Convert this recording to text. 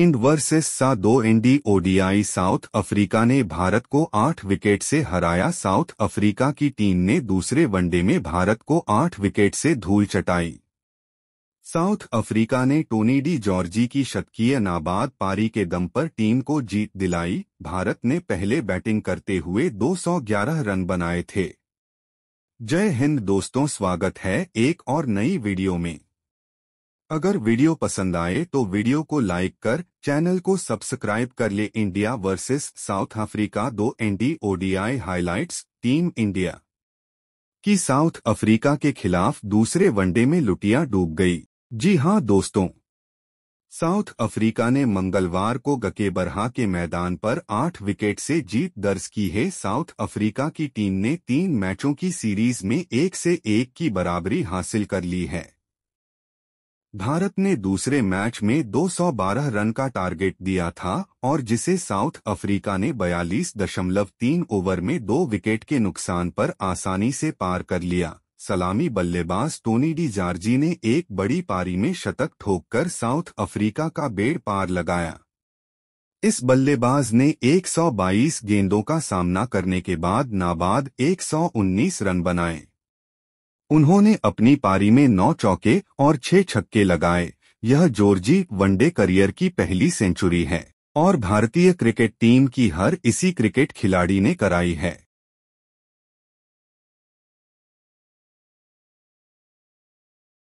end versus सा दो इंडी ODI south Africa ने भारत को आठ विकेट से हराया साउथ अफ्रीका की टीम ने दूसरे वनडे में भारत को आठ विकेट से धूल चटाई साउथ अफ्रीका ने टोनी डी जॉर्जी की शतकीय नाबाद पारी के दम पर टीम को जीत दिलाई भारत ने पहले बैटिंग करते हुए 211 रन बनाए थे जय हिंद दोस्तों स्वागत है एक और नई वीडियो में अगर वीडियो पसंद आए तो वीडियो को लाइक कर चैनल को सब्सक्राइब कर ले इंडिया वर्सेस साउथ अफ्रीका दो एनडी ओडीआई हाइलाइट्स टीम इंडिया की साउथ अफ्रीका के खिलाफ दूसरे वनडे में लुटिया डूब गई जी हां दोस्तों साउथ अफ्रीका ने मंगलवार को गकेबरहा के मैदान पर आठ विकेट से जीत दर्ज की है साउथ अफ्रीका की टीम ने तीन मैचों की सीरीज में एक से एक की बराबरी हासिल कर ली है भारत ने दूसरे मैच में 212 रन का टारगेट दिया था और जिसे साउथ अफ्रीका ने 42.3 ओवर में दो विकेट के नुकसान पर आसानी से पार कर लिया सलामी बल्लेबाज टोनी डी जार्जी ने एक बड़ी पारी में शतक ठोककर साउथ अफ्रीका का बेड़ पार लगाया इस बल्लेबाज ने 122 गेंदों का सामना करने के बाद नाबाद 119 रन बनाए उन्होंने अपनी पारी में नौ चौके और छह छक्के लगाए यह जॉर्जी वनडे करियर की पहली सेंचुरी है और भारतीय क्रिकेट टीम की हर इसी क्रिकेट खिलाड़ी ने कराई है